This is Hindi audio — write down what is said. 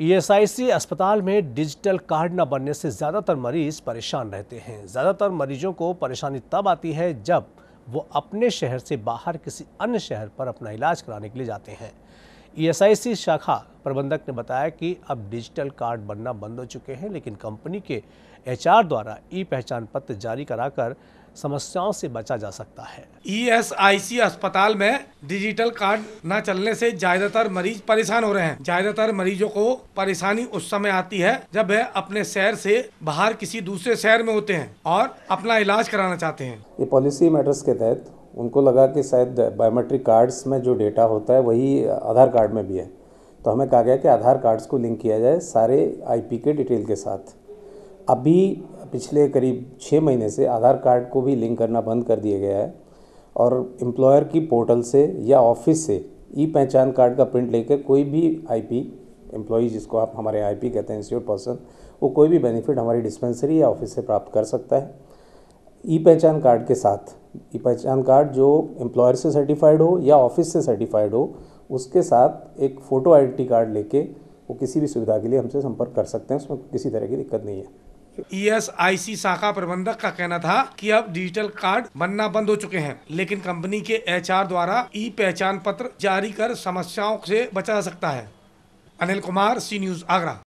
ईएसआईसी अस्पताल में डिजिटल कार्ड न बनने से ज़्यादातर मरीज परेशान रहते हैं ज़्यादातर मरीजों को परेशानी तब आती है जब वो अपने शहर से बाहर किसी अन्य शहर पर अपना इलाज कराने के लिए जाते हैं ईएसआईसी शाखा प्रबंधक ने बताया कि अब डिजिटल कार्ड बनना बंद हो चुके हैं लेकिन कंपनी के एचआर द्वारा ई पहचान पत्र जारी कराकर समस्याओं से बचा जा सकता है ईएसआईसी e अस्पताल में डिजिटल कार्ड न चलने से ज्यादातर मरीज परेशान हो रहे हैं ज्यादातर मरीजों को परेशानी उस समय आती है जब वह अपने शहर से बाहर किसी दूसरे शहर में होते हैं और अपना इलाज कराना चाहते हैं ये पॉलिसी मैटर्स के तहत उनको लगा कि शायद बायोमेट्रिक कार्ड्स में जो डेटा होता है वही आधार कार्ड में भी है तो हमें कहा गया कि आधार कार्ड्स को लिंक किया जाए सारे आईपी के डिटेल के साथ अभी पिछले करीब छः महीने से आधार कार्ड को भी लिंक करना बंद कर दिया गया है और एम्प्लॉयर की पोर्टल से या ऑफिस से ई पहचान कार्ड का प्रिंट लेकर कोई भी आईपी एम्प्लॉई जिसको आप हमारे आईपी कहते हैं इंस्योर पर्सन वो कोई भी बेनिफिट हमारी डिस्पेंसरी या ऑफिस से प्राप्त कर सकता है ई पहचान कार्ड के साथ ई पहचान कार्ड जो एम्प्लॉयर से सर्टिफाइड हो या ऑफिस से सर्टिफाइड हो उसके साथ एक फ़ोटो आईडी कार्ड लेके वो किसी भी सुविधा के लिए हमसे संपर्क कर सकते हैं उसमें किसी तरह की दिक्कत नहीं है ईएसआईसी e शाखा प्रबंधक का कहना था कि अब डिजिटल कार्ड बनना बंद हो चुके हैं लेकिन कंपनी के एचआर द्वारा ई पहचान पत्र जारी कर समस्याओं से बचा सकता है अनिल कुमार सी न्यूज आगरा